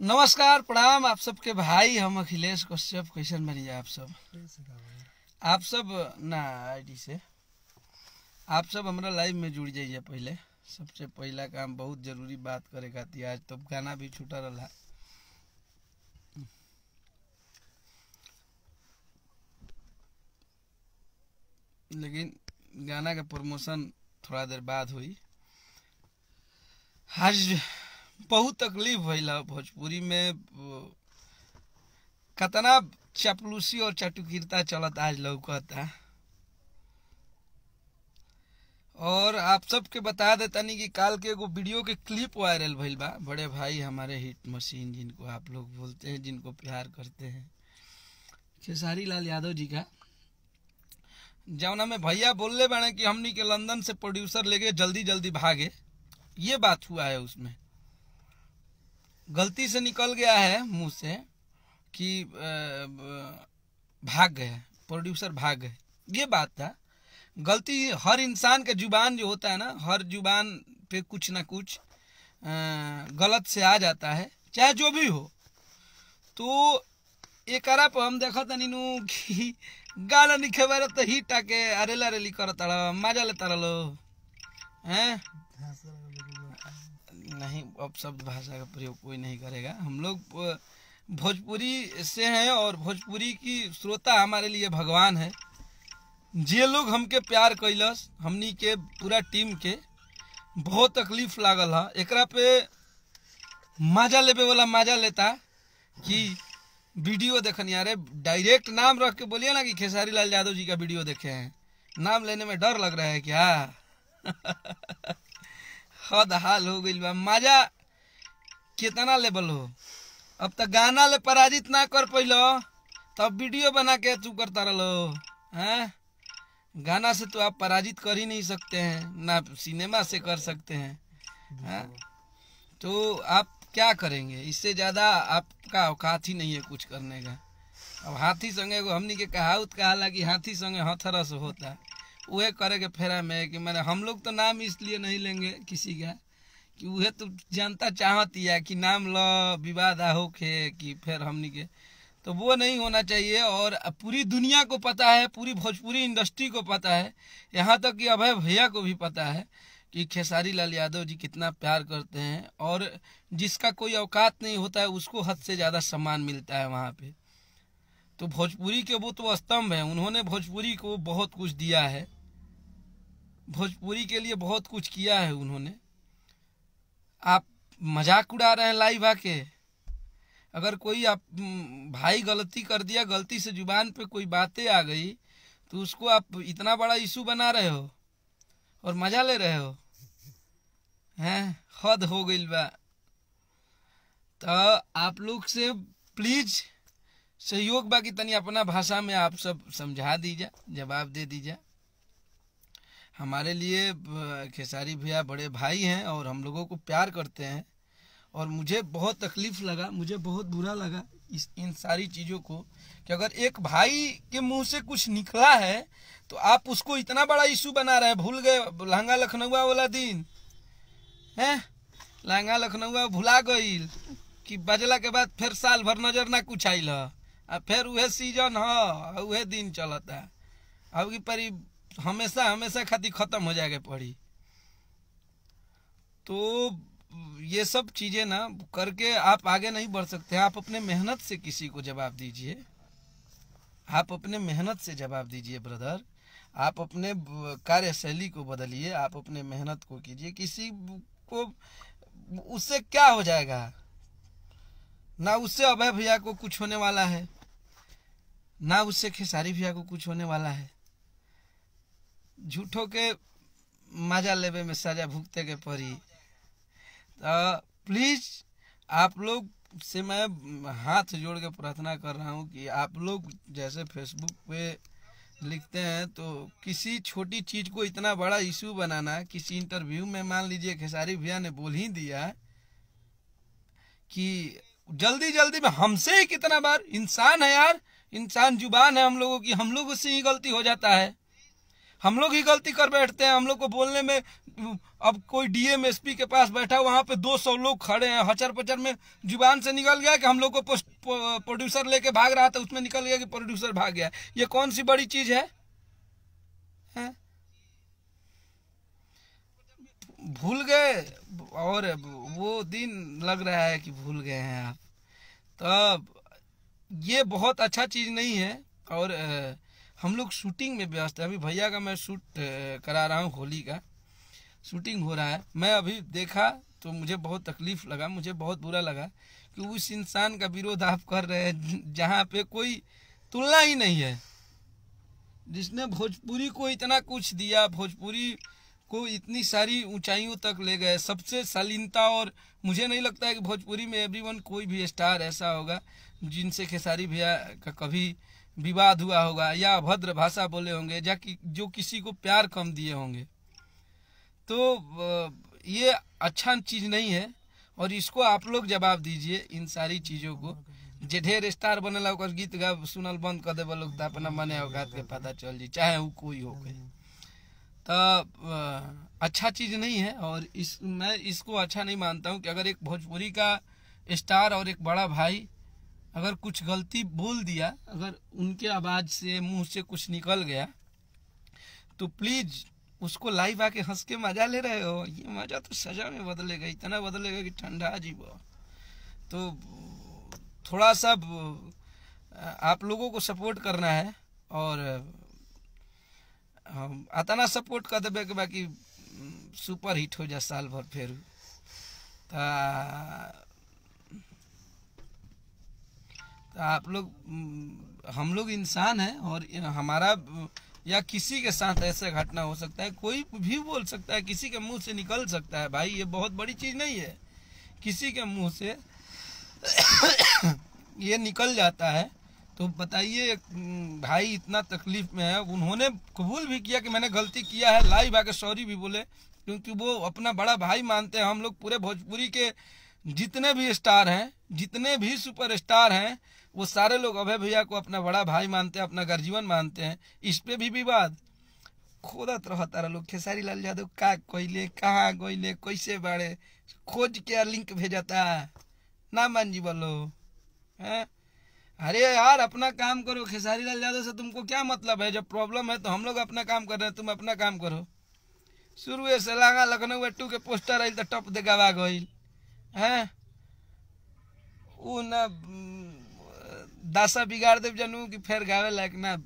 नमस्कार प्रणाम आप सबके भाई हम अखिलेश कश्यप कैसन बनी आप सब आप सब ना आईडी से आप सब हमारा लाइव में जुड़ जाइए पहले सबसे पहला काम बहुत जरूरी बात करे खाती आज तो गाना भी छूटा रहा है लेकिन गाना का प्रमोशन थोड़ा देर बाद हुई आज बहुत तकलीफ भैल भोजपुरी में कतना चपलूसी और चटुकीरता चलत आज लौकता और आप सबके बता देता नहीं कि काल के एगो वीडियो के क्लिप वायरल भैल बा बड़े भाई हमारे हिट मशीन जिनको आप लोग बोलते हैं जिनको प्यार करते हैं खेसारी लाल यादव जी का जौना में भैया बोलने बने कि हमनी के लंदन से प्रोड्यूसर लेके जल्दी जल्दी भागे ये बात हुआ है उसमें गलती से निकल गया है मुंह से कि भाग गए प्रोड्यूसर भाग गए ये बात था गलती हर इंसान का जुबान जो होता है ना हर जुबान पे कुछ ना कुछ गलत से आ जाता है चाहे जो भी हो तो एक पर हम देखा था नीनू कि गाल नहीं खेबार तो ही टाके अरेला रेली करता मजा लेता लो हैं हाँ, नहीं अब शब्द भाषा का प्रयोग कोई नहीं करेगा हम लोग भोजपुरी से हैं और भोजपुरी की श्रोता हमारे लिए भगवान है जे लोग हमके प्यार कैलस हमनी के पूरा टीम के बहुत तकलीफ लागल है एक पे मजा लेवे वाला मजा लेता कि वीडियो देखनी अरे डायरेक्ट नाम रख के बोलिए ना कि खेसारी लाल यादव जी का वीडियो देखे हैं नाम लेने में डर लग रहा है क्या हद हाल हो गई बा मजा कितना लेवल हो अब तक गाना ले पराजित ना कर पैल तब वीडियो बना के तू करता रहो है गाना से तो आप पराजित कर ही नहीं सकते हैं ना सिनेमा से कर सकते हैं है? तो आप क्या करेंगे इससे ज़्यादा आपका औकात ही नहीं है कुछ करने का अब हाथी संगे को हमने के कहावत कहा कि हाथी संगे हथरस होता वह करे के फेरा में कि मैंने हम लोग तो नाम इसलिए नहीं लेंगे किसी का कि वह तो जनता चाहती है कि नाम लो विवाद आ होके कि फिर हमने के तो वो नहीं होना चाहिए और पूरी दुनिया को पता है पूरी भोजपुरी इंडस्ट्री को पता है यहाँ तक कि अभय भैया को भी पता है कि खेसारी लाल यादव जी कितना प्यार करते हैं और जिसका कोई औकात नहीं होता है उसको हद से ज़्यादा सम्मान मिलता है वहाँ पे तो भोजपुरी के वो तो स्तंभ हैं उन्होंने भोजपुरी को बहुत कुछ दिया है भोजपुरी के लिए बहुत कुछ किया है उन्होंने आप मजाक उड़ा रहे हैं लाइव आके अगर कोई आप भाई गलती कर दिया गलती से जुबान पे कोई बातें आ गई तो उसको आप इतना बड़ा इशू बना रहे हो और मजा ले रहे हो हैं हद हो गई बा तो आप लोग से प्लीज सहयोग बाकी तनी अपना भाषा में आप सब समझा दीजा जवाब दे दीजा हमारे लिए खेसारी भैया बड़े भाई हैं और हम लोगों को प्यार करते हैं और मुझे बहुत तकलीफ़ लगा मुझे बहुत बुरा लगा इस इन सारी चीज़ों को कि अगर एक भाई के मुंह से कुछ निकला है तो आप उसको इतना बड़ा इशू बना रहे हैं भूल गए लहंगा लखनऊआ वाला दिन है लहंगा लखनऊआ भुला गई कि बजला के बाद फिर साल भर नजर ना कुछ आई ल फिर वह सीजन है वह दिन चलता है अब की परी हमेशा हमेशा खातिर खत्म हो जाएगा पढ़ी तो ये सब चीजें ना करके आप आगे नहीं बढ़ सकते आप अपने मेहनत से किसी को जवाब दीजिए आप अपने मेहनत से जवाब दीजिए ब्रदर आप अपने कार्यशैली को बदलिए आप अपने मेहनत को कीजिए किसी को उससे क्या हो जाएगा ना उससे अभय भैया को कुछ होने वाला है ना उससे खेसारी भैया को कुछ होने वाला है झूठों के मजा लेवे में सजा भुगते के पड़ी तो प्लीज़ आप लोग से मैं हाथ जोड़ के प्रार्थना कर रहा हूँ कि आप लोग जैसे फेसबुक पे लिखते हैं तो किसी छोटी चीज़ को इतना बड़ा इशू बनाना किसी इंटरव्यू में मान लीजिए खेसारी भैया ने बोल ही दिया कि जल्दी जल्दी में हमसे ही कितना बार इंसान है यार इंसान जुबान है हम लोगों की हम लोगों से ही गलती हो जाता है हम लोग ही गलती कर बैठते हैं हम लोग को बोलने में अब कोई डीएमएसपी के पास बैठा वहाँ पे 200 लोग खड़े हैं हचर पचर में जुबान से निकल गया कि हम लोग को प्रोड्यूसर लेके भाग रहा था उसमें निकल गया कि प्रोड्यूसर भाग गया ये कौन सी बड़ी चीज है, है? भूल गए और वो दिन लग रहा है कि भूल गए हैं आप तब ये बहुत अच्छा चीज़ नहीं है और हम लोग शूटिंग में व्यस्त है अभी भैया का मैं शूट करा रहा हूँ होली का शूटिंग हो रहा है मैं अभी देखा तो मुझे बहुत तकलीफ लगा मुझे बहुत बुरा लगा कि उस इंसान का विरोध आप कर रहे हैं जहाँ पे कोई तुलना ही नहीं है जिसने भोजपुरी को इतना कुछ दिया भोजपुरी को इतनी सारी ऊंचाइयों तक ले गए सबसे शालीनता और मुझे नहीं लगता है कि भोजपुरी में एवरीवन कोई भी स्टार ऐसा होगा जिनसे खेसारी भैया का कभी विवाद हुआ होगा या अभद्र भाषा बोले होंगे या कि, जो किसी को प्यार कम दिए होंगे तो ये अच्छा चीज़ नहीं है और इसको आप लोग जवाब दीजिए इन सारी चीज़ों को जे ढेर स्टार बने लगा गीत गा सुनल बंद कर देवे लोग तो अपना मन औकात के पता चल जी चाहे वो कोई हो गए तो अच्छा चीज़ नहीं है और इस मैं इसको अच्छा नहीं मानता हूँ कि अगर एक भोजपुरी का स्टार और एक बड़ा भाई अगर कुछ गलती बोल दिया अगर उनके आवाज से मुंह से कुछ निकल गया तो प्लीज उसको लाइव आके हंस के मजा ले रहे हो ये मजा तो सजा में बदलेगा इतना बदलेगा कि ठंडा अजीब तो थोड़ा सा आप लोगों को सपोर्ट करना है और अतना सपोर्ट कर देवे बाकी सुपर हिट हो जा साल भर फिर आप लोग हम्म, हम लोग इंसान हैं और हमारा या किसी के साथ ऐसा घटना हो सकता है कोई भी बोल सकता है किसी के मुंह से निकल सकता है भाई ये बहुत बड़ी चीज़ नहीं है किसी के मुंह से ये निकल जाता है तो बताइए हम्म, भाई इतना तकलीफ में है उन्होंने कबूल भी किया कि मैंने गलती किया है लाइव आके सॉरी भी बोले क्योंकि वो अपना बड़ा भाई मानते हैं हम लोग पूरे भोजपुरी के जितने भी स्टार हैं जितने भी सुपरस्टार हैं वो सारे लोग अभय भैया को अपना बड़ा भाई मानते हैं अपना गर्जीवन मानते हैं इस पे भी विवाद खोदत तो रह तारा लोग खेसारी लाल यादव का कहले कहाँ गईले कैसे बाड़े खोज के लिंक भेजता ना मान जी बोलो अरे यार अपना काम करो खेसारी लाल यादव से तुमको क्या मतलब है जब प्रॉब्लम है तो हम लोग अपना काम कर रहे हैं तुम अपना काम करो शुरू से लगा लखनऊ टू के पोस्टर आई तो टप दे गवा गई है ना दासा बिगाड़ देव जानू कि फिर गावे लायक ना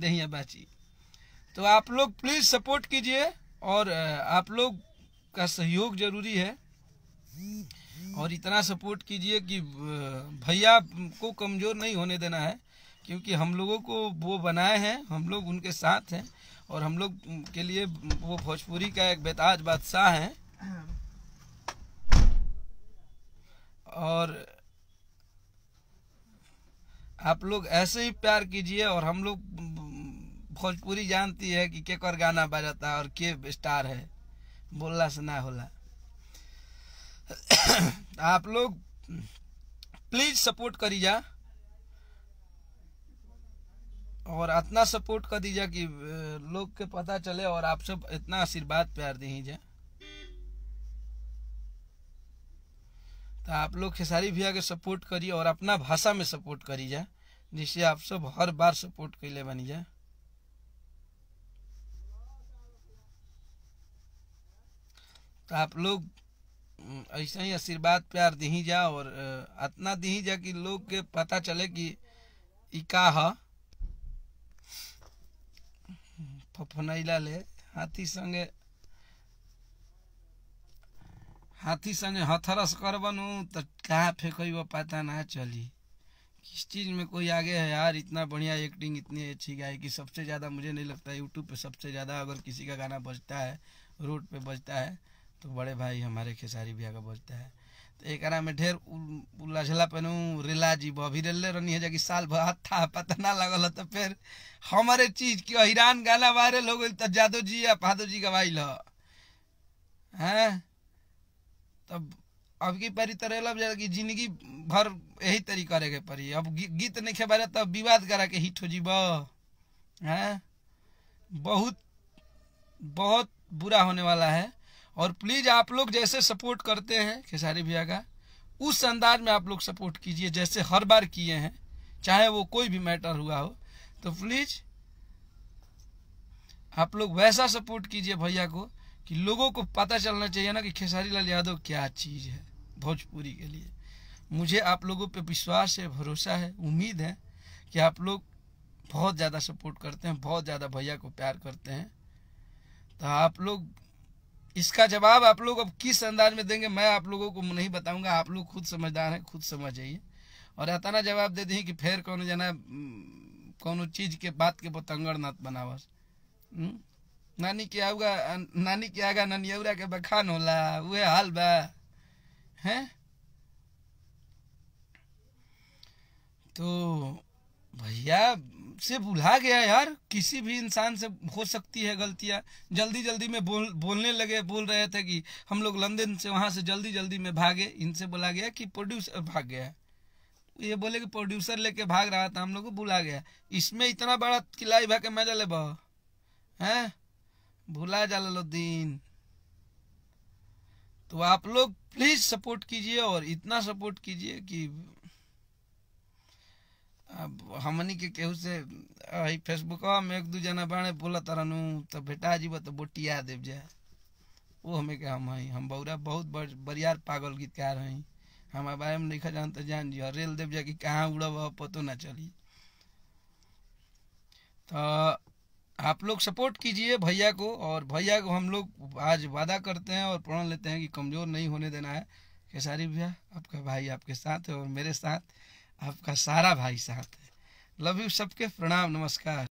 दहिया बाची तो आप लोग प्लीज़ सपोर्ट कीजिए और आप लोग का सहयोग जरूरी है और इतना सपोर्ट कीजिए कि भैया को कमज़ोर नहीं होने देना है क्योंकि हम लोगों को वो बनाए हैं हम लोग उनके साथ हैं और हम लोग के लिए वो भोजपुरी का एक बेताज बादशाह हैं हाँ। और आप लोग ऐसे ही प्यार कीजिए और हम लोग भोजपुरी जानती है कि केकर गाना बजाता है और के स्टार है बोलना से ना होला आप लोग प्लीज सपोर्ट करीजा और इतना सपोर्ट कर दीजा कि लोग के पता चले और आप सब इतना आशीर्वाद प्यार दीजिए तो आप लोग खेसारी भैया के सपोर्ट करिए और अपना भाषा में सपोर्ट करीजा जिसे आप सब हर बार सपोर्ट कैले बनिए तो आप लोग ऐसे ही आशीर्वाद प्यार दी जा और इतना दी जा कि लोग के पता चले कि इका है फफनैला ले हाथी संगे हाथी संगे हथरस करबन तो कहाँ फेंकब पता ना चली किस चीज़ में कोई आगे है यार इतना बढ़िया एक्टिंग इतनी अच्छी गाई कि सबसे ज़्यादा मुझे नहीं लगता यूट्यूब पे सबसे ज़्यादा अगर किसी का गाना बजता है रोड पे बजता है तो बड़े भाई हमारे खेसारी भैया का बजता है तो एक आना में ढेर उलाझला पहनू रिला जी अभी रेल रनी है जबकि साल भर था पता ना लगल तो फिर हमारे चीज़ की हिरान गाना वायरल हो गई तो जादो जी या पादो जी गवाइल है तब अब की परी तरह जाए कि जिंदगी भर यही तरी करे के परी अब गीत नहीं खेबा रहा तब विवाद करा के हिट हो जीब है बहुत बहुत बुरा होने वाला है और प्लीज़ आप लोग जैसे सपोर्ट करते हैं खेसारी भैया का उस अंदाज में आप लोग सपोर्ट कीजिए जैसे हर बार किए हैं चाहे वो कोई भी मैटर हुआ हो तो प्लीज़ आप लोग वैसा सपोर्ट कीजिए भैया को कि लोगों को पता चलना चाहिए ना कि खेसारी लाल यादव क्या चीज़ है भोजपुरी के लिए मुझे आप लोगों पे विश्वास है भरोसा है उम्मीद है कि आप लोग बहुत ज़्यादा सपोर्ट करते हैं बहुत ज़्यादा भैया को प्यार करते हैं तो आप लोग इसका जवाब आप लोग अब किस अंदाज में देंगे मैं आप लोगों को नहीं बताऊंगा आप लोग खुद समझदार हैं खुद समझ जाइए और इतना जवाब दे दें कि फिर कौन जाना कौन चीज़ के बात के बतंगड़ नाथ बनावस हम्म? नानी के आऊगा नानी के आगा ननियौरा के बखान होला वे हाल बा हैं तो भैया से भुला गया यार किसी भी इंसान से हो सकती है गलतियां जल्दी जल्दी में बोल बोलने लगे बोल रहे थे कि हम लोग लंदन से वहां से जल्दी जल्दी में भागे इनसे बोला गया कि प्रोड्यूसर भाग गया ये बोले कि प्रोड्यूसर लेके भाग रहा था हम लोग को बुला गया इसमें इतना बड़ा किलाई भाग के मजा ले बह है भूला जलालुद्दीन तो आप लोग प्लीज सपोर्ट कीजिए और इतना सपोर्ट कीजिए कि अब हमनी के केहू से फेसबुक में एक दू जना बाणे बोला तारानू तो बेटा जीव तो बोटिया देव जाए वो हमें के हम हई हम बौरा बहुत बरियार पागल गीतकार हई हमारे बारे में लिखा जान तो जान जी रेल देव जा कि कहाँ उड़ब पतो ना चली तो आप लोग सपोर्ट कीजिए भैया को और भैया को हम लोग आज वादा करते हैं और प्रण लेते हैं कि कमज़ोर नहीं होने देना है खेसारी भैया आपका भाई आपके साथ है और मेरे साथ आपका सारा भाई साथ है लव यू सबके प्रणाम नमस्कार